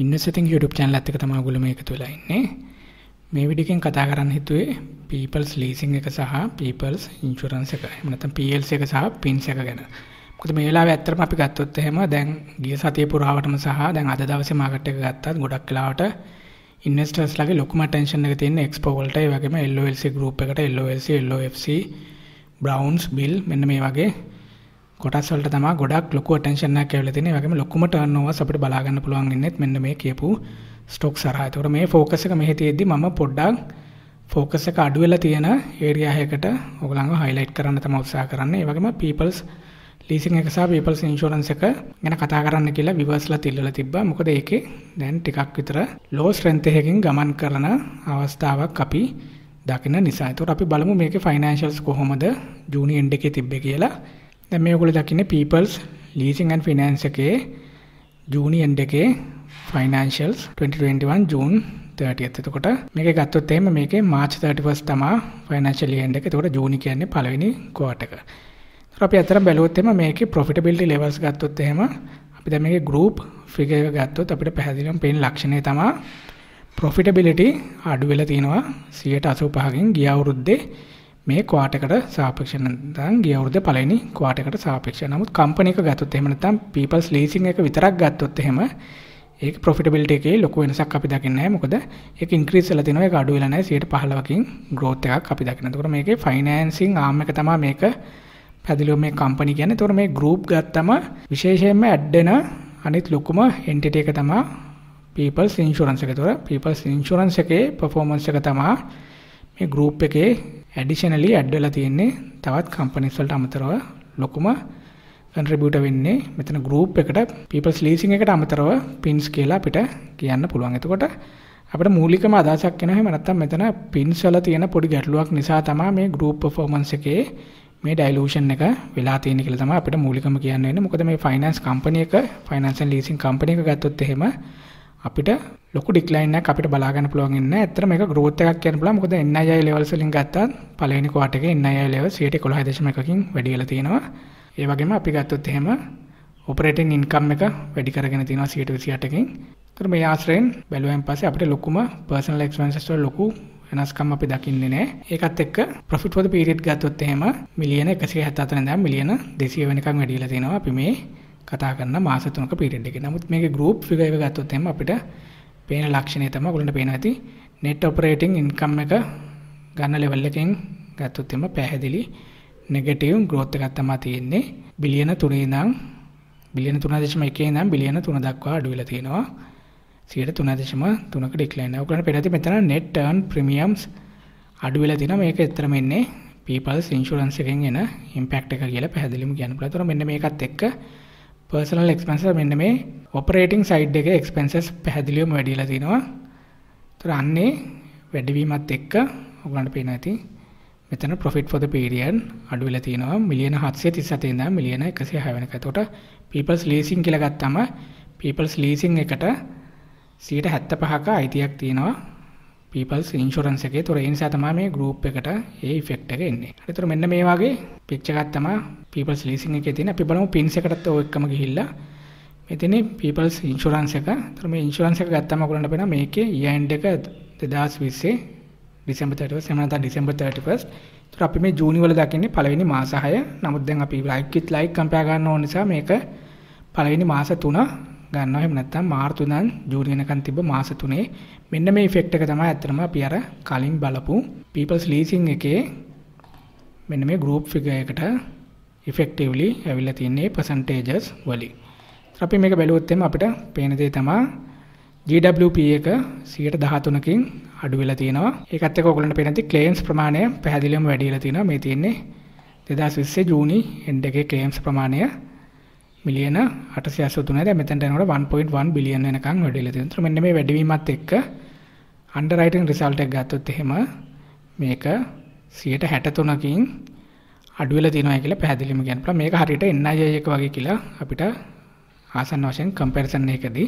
ඉන්න සිතින් YouTube channel එකත් එක්ක තමයි ඔයගොල්ලෝ මේක තුලා ඉන්නේ. මේ වීඩියෝ එකෙන් කතා කරන්න හිතුවේ people's leasing එක සහ people's insurance එක. එහෙම නැත්නම් PLC එක සහ PINS එක ගැන. මොකද මේ වෙලාවේ ඇත්තටම අපි ගත්තොත් එහෙම දැන් ගිය සතිය පුරාවටම සහ දැන් අද දවසේ මාකට් එක ගත්තත් ගොඩක් වෙලාවට ඉන්වස්ටර්ස් ලගේ ලොකුම ටෙන්ෂන් එක තියෙන එක්ස්පෝ වලට ඒ වගේම LOLC group එකට LOLC LOFC Browns Bill මෙන්න මේ වගේ කොටස් වලට තමයි ගොඩක් ලොකු attention එකක් ඇවිල්ලා තියෙන්නේ. ඒ වගේම ලොකුම turnovers අපිට බලා ගන්න පුළුවන් ඉන්නෙත් මෙන්න මේ කියපු stock සරහා. ඒතකොට මේ focus එක මෙහි තියෙද්දි මම පොඩ්ඩක් focus එක අඩු වෙලා තියෙන area එකකට ඔයගලන්ව highlight කරන්න තමයි උත්සාහ කරන්නේ. ඒ වගේම people's ලීසින් එක සහ people's insurance එක ගැන කතා කරන්න කියලා විවර්ස්ලා තිල්ලලා තිබ්බා. මොකද ඒකේ දැන් ටිකක් විතර low strength එකකින් ගමන් කරන අවස්ථාවක් අපි දකින නිසා. ඒකට අපි බලමු මේකේ financials කොහොමද June end එකේ තිබ්බේ කියලා. දැන් මේගොල්ලෝ දකින්නේ Peoples Leasing and Finance එකේ June end එකේ Financials 2021 June 30th. එතකොට මේක ගත්තොත් එහෙම මේකේ March 31st තමයි financial year end එක. එතකොට June කියන්නේ පළවෙනි quarter එක. එතකොට අපි අතර බැලුවොත් එහෙම මේකේ profitability levels ගත්තොත් එහෙම අපි දැන් මේකේ group figure එක ගත්තොත් අපිට පැහැදිලිවම පේන ලක්ෂණය තමයි profitability අඩු වෙලා තියෙනවා 185කින් ගිය අවුරුද්දේ මේ ක්වාටර් එකට සාපේක්ෂව නැත්නම් ගිය අවුරුද්දේ පළවෙනි ක්වාටර් එකට සාපේක්ෂව. නමුත් කම්පැනි එක ගත්තොත් එහෙම නැත්නම් people's leasing එක විතරක් ගත්තොත් එහෙම ඒක profitability එකේ ලොකු වෙනසක් අපි දකින්නේ නැහැ. මොකද ඒක increase වෙලා තිනවා ඒක අඩු වෙලා නැහැ 15කින් growth එකක් අපි දකිනවා. ඒකට මේකේ financing arm එක තමයි මේක පැදිලිව මේ කම්පැනි කියන්නේ. ඒකට මේ group ගත්තම විශේෂයෙන්ම add වෙන අනිත් ලොකුම entity එක තමයි people's insurance එක. ඒතොර people's insurance එකේ performance එක තමයි මේ group එකේ ඇඩිෂනලි ඇඩ් වෙලා තියෙන්නේ තවත් කම්පැනිස් වලට අමතරව ලොකුම කන්ට්‍රිබියුටර් වෙන්නේ මෙතන ගෲප් එකට People's Leasing එකට අමතරව Pins කියලා අපිට කියන්න පුළුවන්. එතකොට අපිට මූලිකම අදහසක් එනවා එහෙම නැත්නම් මෙතන Pins වල තියෙන පොඩි ගැටලුවක් නිසා තමයි මේ group performance එකේ මේ ඩයිලූෂන් එක වෙලා තියෙන්නේ කියලා තමයි අපිට මූලිකම කියන්න වෙන්නේ. මොකද මේ ෆයිනෑන්ස් කම්පැනි එක ෆයිනෑන්ස් ඇන්ඩ් ලීසින් කම්පැනි එක ගත්තොත් එහෙම අපිට ලොකු ඩික්ලයින් එකක් අපිට බලා ගන්න පුළුවන් වෙන්නේ නැහැ. ඇත්තට මේක growth එකක් කියන්න පුළුවන්. මොකද NII levels වලින් ගත්තත් පළවෙනි ක්වාටර් එකේ NII level 111.1කින් වැඩි වෙලා තියෙනවා. ඒ වගේම අපි ගත්තොත් එහෙම operating income එක වැඩි කරගෙන තියෙනවා 128කින්. ඒතර මේ ආශ්‍රයෙන් බැලුවෙන් පස්සේ අපිට ලොකුම personal expenses වල ලොකු වෙනස්කම් අපි දකින්නේ නැහැ. ඒකත් එක්ක profit for the period ගත්තොත් එහෙම මිලියන 174 ඉඳන් මිලියන 200 වෙනකන් වැඩි වෙලා තියෙනවා. අපි මේ කතා කරන මාස 3ක පීරියඩ් එකේ. නමුත් මේකේ group figure එක ගත්තොත් එහෙම අපිට පේන ලක්ෂණය තමයි ඔයගොල්ලන්ට පේනවා ඇති net operating income එක ගන්න level එකෙන් ගත්තොත් එහෙම පැහැදිලි negative growth එකක් තමයි තියෙන්නේ. බිලියන 3 ඉඳන් බිලියන 3.1 ඉඳන් බිලියන 3 දක්වා අඩු වෙලා තියෙනවා. 103.3ක ඩික්ලයින්. ඔයගොල්ලන්ට පේනවා ඇති මෙතන net earn premiums අඩු වෙලා තියෙනවා. මේක ඇත්තටම එන්නේ people's insurance එකෙන් එන impact එක කියලා පැහැදිලිවම කියන්න පුළුවන්. ඒතර මෙන්න මේකත් එක්ක පර්සනල් එක්ස්පෙන්ස මෙන්න මේ ඔපරේටිං සයිඩ් එක එක්ස්පෙන්සස් පැහැදිලිවම වැඩිලා තිනවා. ඒතර අන්නේ වැඩිවීමත් එක්ක ඔයගලන්ට පේන ඇති මෙතන ප්‍රොෆිට් ෆොද පීරියන් අඩු වෙලා තියෙනවා මිලියන 737 ඉඳන් මිලියන 160 වෙනකන්. එතකොට peoples leasing කියලා ගත්තම peoples leasing එකට 75ක අයිතියක් තියෙනවා People's Insurance එකේ. ඒතොර ඒ නිසා තමයි මේ group එකට ඒ effect එක එන්නේ. හරි. ඒතොර මෙන්න මේ වගේ pitch එකක් තමයි People's Leasing එකේ තියෙන. අපි බලමු pins එකටත් ඔය එකම ගිහිල්ලා මෙතන People's Insurance එක. ඒතොර මේ insurance එක ගත්තම ඔයගොල්ලන්ට පේනවා මේකේ year end එක 2020 December 31st එහෙම නැත්නම් December 31st. ඒතොර අපි මේ June වල දකින්නේ පළවෙනි මාස 6. නමුත් දැන් අපි like with like compare ගන්න ඕන නිසා මේක පළවෙනි මාස 3 ගන්නවා එහෙම නැත්නම් මාර්තු ඉඳන් ජූන් වෙනකන් තිබ්බ මාස තුනේ මෙන්න මේ ඉෆෙක්ට් එක තමයි ඇත්තටම අපි අර කලින් බලපු people's leasing එකේ මෙන්න මේ group figure එකට effectively ඇවිල්ලා තියෙන්නේ percentages වලින්. අපි මේක බැලුවොත් එම අපිට පේන දේ තමයි GWP එක 113කින් අඩු වෙලා තියෙනවා. ඒකත් එක්ක ඔයගොල්ලන්ට පේන දේ claims ප්‍රමාණය පැහැදිලිවම වැඩි වෙලා තියෙනවා. මේ තියෙන්නේ 2020 ජූනි end එකේ claims ප්‍රමාණය මිලියන 883 දැන් මෙතනට එනකොට 1.1 බිලියන වෙනකන් වැඩි වෙලා තියෙනවා. මෙන්න මේ වැඩිවීමත් එක්ක underwriting result එක ගත්තොත් එහෙම මේක 163කින් අඩු වෙලා තියෙනවා කියලා පැහැදිලිවම කියන්න පුළුවන්. මේක හරියට NII එක වගේ කියලා අපිට ආසන්න වශයෙන් comparison එකදී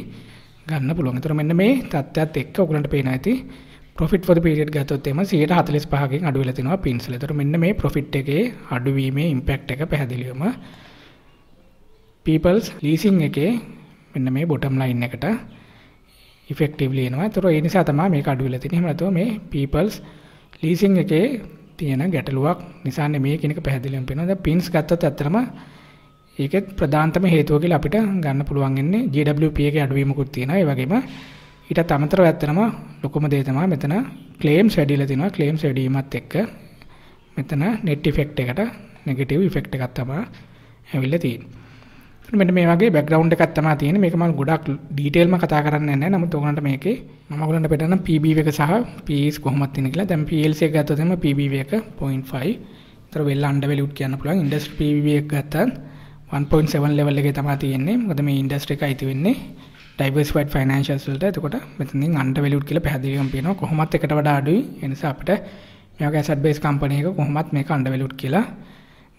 ගන්න පුළුවන්. ඒතර මෙන්න මේ தත්ත්වයත් එක්ක ඔයගලන්ට පේනවා ඇති profit for the period ගත්තොත් එහෙම 145කින් අඩු වෙලා තිනවා පින්සල. ඒතර මෙන්න මේ profit එකේ අඩුවීමේ impact එක පැහැදිලිවම පීපල්ස් ලීසින් එකේ මෙන්න මේ බොටම් ලයින් එකට ඉෆෙක්ටිව්ලි එනවා. ඒතර ඒ නිසා තමයි මේක අඩු වෙලා තියෙන්නේ. එහෙම නැත්නම් මේ පීපල්ස් ලීසින් එකේ තියෙන ගැටලුවක් නිසානේ මේ කෙනෙක් පැහැදිලිවම පේනවා. දැන් පින්ස් ගත්තත් ඇත්තටම ඒකෙත් ප්‍රධානතම හේතුව කියලා අපිට ගන්න පුළුවන් ඉන්නේ GWP එකේ අඩුවීමකුත් තියෙනවා. ඒ වගේම ඊටත් අමතරව ඇත්තටම ලොකුම දේ තමයි මෙතන ක්ලේම්ස් වැඩිලා තිනවා. ක්ලේම්ස් වැඩි වීමත් එක්ක මෙතන net effect එකට negative effect එකක් තමයි ඇවිල්ලා තියෙන්නේ. මෙන්න මේ වගේ බෑග්ග්‍රවුන්ඩ් එකක් තමයි තියෙන්නේ. මේක මම ගොඩක් ඩීටේල්ම කතා කරන්න නැහැ. නමුත් ඔයගලන්ට මේකේ මම ඔයගලන්ට පෙන්නන PBV එක සහ PS කොහොමද තියෙන්නේ කියලා. දැන් PLC එක ගත්තොත් එහෙම PBV එක 0.5. ඒතර වෙල්ලා අnder වැලියුඩ් කියන්න පුළුවන්. ඉන්ඩස්ට්‍රි PBV එක ගත්තත් 1.7 level එකේ තමයි තියෙන්නේ. මොකද මේ ඉන්ඩස්ට්‍රි එක අයිති වෙන්නේ ඩයිවර්ස්ෆයිඩ් ෆයිනෑන්ෂස් වලට. එතකොට මෙතනින් අnder වැලියුඩ් කියලා පැහැදිලිවම පේනවා. කොහොමත් එකට වඩා අඩුයි. ඒ නිසා අපිට මේ වගේ asset based company එක කොහොමත් මේක අnder වැලියුඩ් කියලා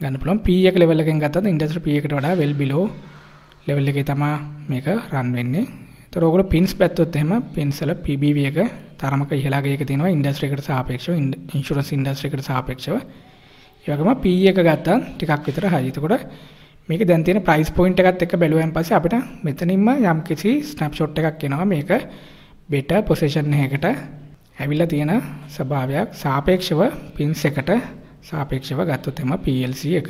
ගන්න පුළුවන් P එක ලෙවල් එකෙන් ගත්තත් ඉන්ඩස්ට්‍රි P එකට වඩා well below ලෙවල් එකේ තමයි මේක රන් වෙන්නේ. ඒතර ඔයගොල්ලෝ පින්ස් පැත්තොත් එහෙම පින්ස් වල PBV එක තරමක ඉහළගේ එක තියෙනවා ඉන්ඩස්ට්‍රි එකට සාපේක්ෂව ඉන්ෂුරන්ස් ඉන්ඩස්ට්‍රි එකට සාපේක්ෂව. ඒ වගේම P එක ගත්තත් ටිකක් විතර high. ඒතකොට මේක දැන් තියෙන ප්‍රයිස් පොයින්ට් එකත් එක්ක බැලුවයන් පස්සේ අපිට මෙතනින්ම යම් කිසි ස්නැප්ෂොට් එකක් එනවා මේක බෙටර් පොසිෂන් එකකට ඇවිල්ලා තියෙන ස්වභාවයක් සාපේක්ෂව පින්ස් එකට සාපේක්ෂව ගත්තොත් එම PLC එක.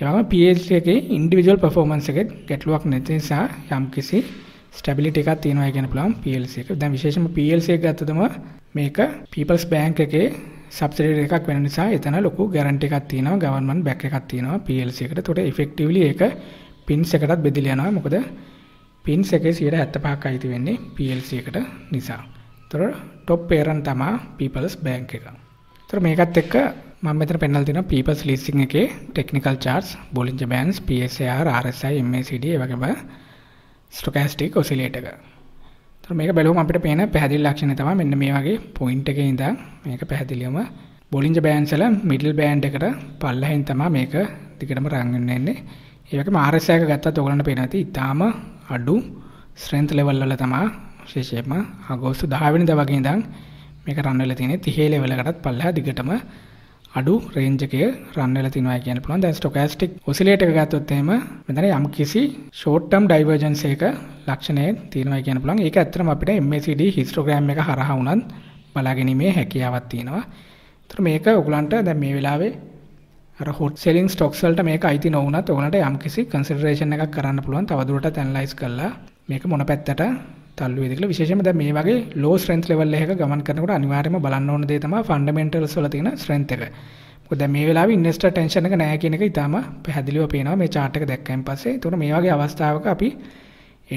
එවම PLC එකේ ඉන්ඩිවිජුවල් පර්ෆෝමන්ස් එකේ ගැටලුවක් නැති නිසා යම්කිසි ස්ටැබිලිටි එකක් තියෙනවා කියන පුළුවන් PLC එක. දැන් විශේෂයෙන්ම PLC එක ගත්තොතම මේක People's Bank එකේ සබ්සිඩරි එකක් වෙන නිසා එතන ලොකු ගැරන්ටි එකක් තියෙනවා ගවර්න්මන්ට් බැක් එකක් තියෙනවා PLC එකට. ඒකට effectively ඒක pins එකටත් බෙදලා යනවා. මොකද pins එකේ 75ක් අයිති වෙන්නේ PLC එකට නිසා. ඒතර top parent තමයි People's Bank එක. ඒතර මේකත් එක්ක මම මෙතන පෙන්වලා තියෙනවා peoples leasing එකේ technical charts Bollinger Bands PSAR RSI MACD ඒ වගේම stochastic oscillator එක. ඒතර මේක බැලුවම අපිට පේන පැහැදිලි ලක්ෂණ තමයි මෙන්න මේ වගේ point එකේ ඉඳන් මේක පැහැදිලිවම Bollinger Bands වල middle band එකට පල්ලහෙන් තමයි මේක දිගටම රන් වෙන්නේ. ඒ වගේම RSI එක ගත්තත් ඔයගලන්ට පේනවා ඇති ඉතාලම අඩු ස්ට්‍රෙන්ත් ලෙවල් වල තමයි විශේෂයෙන්ම අගෝස්තු 10 වෙනිදා වගේ ඉඳන් මේක රන් වෙලා තියෙන්නේ 30 ලෙවල් එකටත් පල්ලෙහා දිගටම අඩු රේන්ජ් එකේ රන් වෙලා තිනවා කියන්න පුළුවන්. දැන් ස්ටොකාස්ටික් ඔසිලේටර් එක ගත්තොත් එහෙම මෙතන යම් කිසි ෂෝට් ටර්ම් ඩයිවර්ජන්ස් එක ලක්ෂණය තියෙනවා කියන්න පුළුවන්. ඒක ඇත්තටම අපිට MACD හිස්ටෝග්‍රෑම් එක හරහා උනත් බලාගැනීමේ හැකියාවක් තියෙනවා. ඒතර මේක ඔයගලන්ට දැන් මේ වෙලාවේ අර හොට් සෙලින් ස්ටොක්ස් වලට මේක අයිති නොවුනත් ඔයාලට යම්කිසි කන්සිඩරේෂන් එකක් කරන්න පුළුවන් තවදුරටත් ඇනලයිස් කරලා මේක මොන පැත්තට තල්ලු වේද කියලා විශේෂයෙන්ම දැන් මේ වගේ low strength level එකක ගමන් කරනකොට අනිවාර්යයෙන්ම බලන්න ඕන දේ තමයි fundamentals වල තියෙන strength එක. මොකද දැන් මේ වෙලාවේ investor tension එක නැහැ කියන එක ඊටාම පැහැදිලිව පේනවා මේ chart එක දැක්කයින් පස්සේ. ඒතකොට මේ වගේ අවස්ථාවක අපි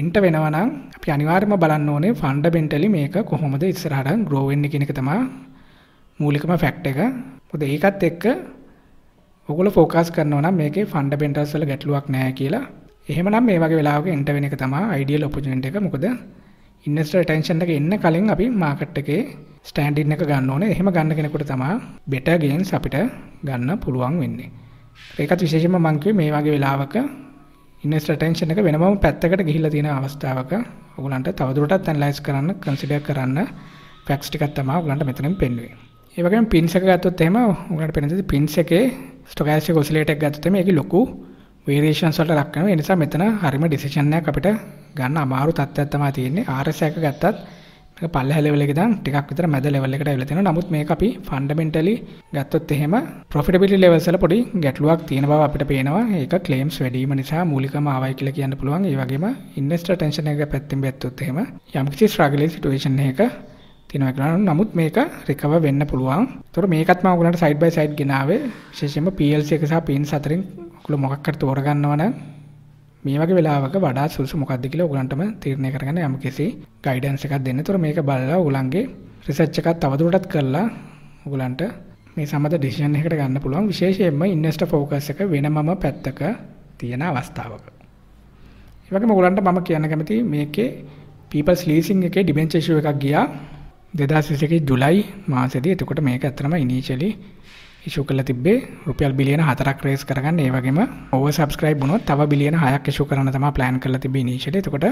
එන්ට වෙනවා නම් අපි අනිවාර්යයෙන්ම බලන්න ඕනේ fundamentally මේක කොහොමද ඉස්සරහට grow වෙන්නේ කියන එක තමයි මූලිකම ෆැක්ට් එක. මොකද ඒකත් එක්ක ඔගොල්ලෝ ફોකස් කරනවා නම් මේකේ ෆන්ඩමෙන්ටල්ස් වල ගැටලුවක් නැහැ කියලා. එහෙමනම් මේ වගේ වෙලාවක එන්ටර් වෙන එක තමයි අයිඩියල් ඔපචුනිටි එක. මොකද ඉන්වෙස්ටර් ඇටෙන්ෂන් එක එන්න කලින් අපි මාකට් එකේ ස්ටෑන්ඩින් එක ගන්න ඕනේ. එහෙම ගන්න කෙනෙකුට තමයි බෙටර් ගේන්ස් අපිට ගන්න පුළුවන් වෙන්නේ. ඒකත් විශේෂයෙන්ම මම කිව්වේ මේ වගේ වෙලාවක ඉන්වෙස්ටර් ඇටෙන්ෂන් එක වෙනමම පැත්තකට ගිහිල්ලා තියෙන අවස්ථාවක ඔයගලන්ට තවදුරටත් ඇනලයිස් කරන්න, කන්සිඩර් කරන්න ෆැක්ස් ටිකක් තමයි ඔයගලන්ට මෙතනින් පෙන්වන්නේ. ඒ වගේම පින්ස් එක ගත්තොත් එහෙම ඔයගලන්ට පෙන්වන්නේ පින්ස් එකේ ස්ටොකෑස්ටික් ඔසිලේටර් එකක් ගත්තොත් එහෙම ඒකේ ලොකු වේරියේෂන්ස් වලට ලක් වෙනවා. ඒ නිසා මෙතන හරිම ඩිසිෂන් එකක් අපිට ගන්න අමාරු තත්ත්වයක් තමයි තියෙන්නේ. RS එක ගත්තත් මේක පල්ලෙහා ලෙවල් එකේ ඉඳන් ටිකක් විතර මැද ලෙවල් එකට ඇවිල්ලා තියෙනවා. නමුත් මේක අපි ෆන්ඩමෙන්ටලි ගත්තොත් එහෙම ප්‍රොෆිටබිලිටි ලෙවල්ස් වල පොඩි ගැටලුවක් තියෙන බව අපිට පේනවා. ඒක ක්ලේම්ස් වැඩි වීම නිසා මූලිකම ආවයි කියලා කියන්න පුළුවන්. ඒ වගේම ඉන්වෙස්ටර් ටෙන්ෂන් එක පැත්තෙන් බැත්තොත් එහෙම යම්කිසි ස්ට්‍රගලින් සිටුේෂන් එකක තියෙනවා කියලා. නමුත් මේක recover වෙන්න පුළුවන්. ඒතකොට මේකත් මම ඔයගලන්ට side by side ගෙනාවේ. විශේෂයෙන්ම PLC එක සහ pins අතරින් ඔයගොල්ලෝ මොකක් හරි තෝරගන්නවා නම් මේ වගේ වෙලාවක වඩා සුදුසු මොකක්ද කියලා ඔයගලන්ටම තීරණය කරගන්න යම් කිසි guidance එකක් දෙන්න. ඒතකොට මේක බලලා ඔයගලන්ගේ research එකත් තවදුරටත් කරලා ඔයගලන්ට මේ සමත decision එකකට ගන්න පුළුවන්. විශේෂයෙන්ම investor focus එක වෙනමම පැත්තක තියෙන අවස්ථාවක. ඒ වගේම ඔයගලන්ට මම කියන්න කැමතියි මේකේ people's leasing එකේ debenture issue එකක් ගියා. 2021 ජුලයි මාසෙදී එතකොට මේක ඇත්තටම ඉනිෂියලි ඉෂු කරලා තිබ්බේ රුපියල් බිලියන 4ක් රේස් කරගන්න ඒ වගේම ඕවර් සබ්ස්ක්‍රයිබ් වුණොත් තව බිලියන 6ක් ඉෂු කරන්න තමයි plan කරලා තිබ්බේ ඉනිෂියලි. එතකොට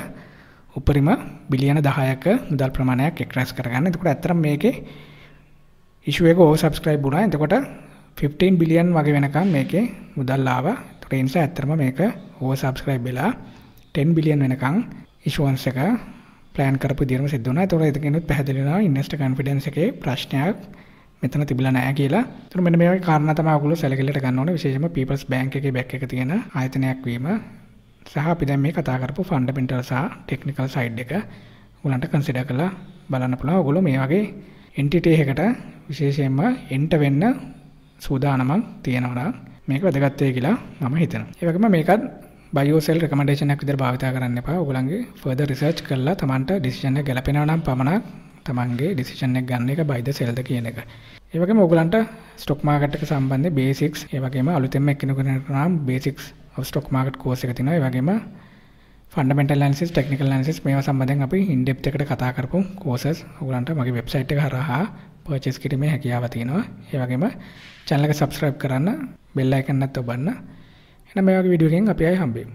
උපරිම බිලියන 10ක මුදල් ප්‍රමාණයක් එක්රැස් කරගන්න. එතකොට ඇත්තටම මේකේ ඉෂුව එක ඕවර් සබ්ස්ක්‍රයිබ් වුණා. එතකොට 15 බිලියන් වගේ වෙනකම් මේකේ මුදල් ආවා. එතකොට ඒ නිසා ඇත්තටම මේක ඕවර් සබ්ස්ක්‍රයිබ් වෙලා 10 බිලියන් වෙනකම් ඉෂුවන්ස් එක ප්ලෑන් කරපු දිරම සිද්ධ වුණා. ඒතකොට එතකිනුත් පැහැදිලි වෙනවා ඉන්වෙස්ටර් කොන්ෆිඩන්ස් එකේ ප්‍රශ්නයක් මෙතන තිබිලා නැහැ කියලා. ඒතකොට මෙන්න මේ වගේ කාරණා තමයි ඔයගොල්ලෝ සැලකිල්ලට ගන්න ඕනේ. විශේෂයෙන්ම People's Bank එකේ බැක් එක තියෙන ආයතනයක් වීම සහ අපි දැන් මේ කතා කරපු ෆන්ඩමෙන්ටල් සහ ටෙක්නිකල් සයිඩ් එක ඔයගලන්ට කන්සිඩර් කරලා බලන්න පුළුවන්. ඔයගොල්ලෝ මේ වගේ එන්ටිටි එකකට විශේෂයෙන්ම එන්ට වෙන්න සූදානමක් තියෙනවා නම් මේක වැදගත් වෙයි කියලා මම හිතනවා. ඒ වගේම මේකත් බයෝසෙල් රකමඩේෂනක් විදිර භාවිතා කරන්න එපා ඔගලන්ගේ ෆර්ද රිසර්ච් කරලා තමන්ට ඩිසිෂන් එක ගැලපෙනවා නම් පමණක් තමන්ගේ ඩිසිෂන් එක ගන්න එක බයිද සෙල්ද කියන එක. ඒ වගේම ඔයගලන්ට ස්ටොක් මාකට් එක සම්බන්ධයෙන් බේසික්ස් ඒ වගේම අලුතෙන්ම එක්කෙනෙකුට නම් basics of stock market course එක තියෙනවා. ඒ වගේම ෆන්ඩමෙන්ටල් ඇනලිසිස් ටෙක්නිකල් ඇනලිසිස් මේවා සම්බන්ධයෙන් අපි ඉන් ඩෙප්ත් එකට කතා කරපු කෝසස් ඔයගලන්ට මගේ වෙබ්සයිට් එක හරහා පර්චේස් කිරීමේ හැකියාව තියෙනවා. ඒ වගේම channel එක subscribe කරන්න bell icon එකත් ඔබන්න. එහෙනම් මේ වගේ වීඩියෝ එකෙන් අපි ආයෙ හම්බෙමු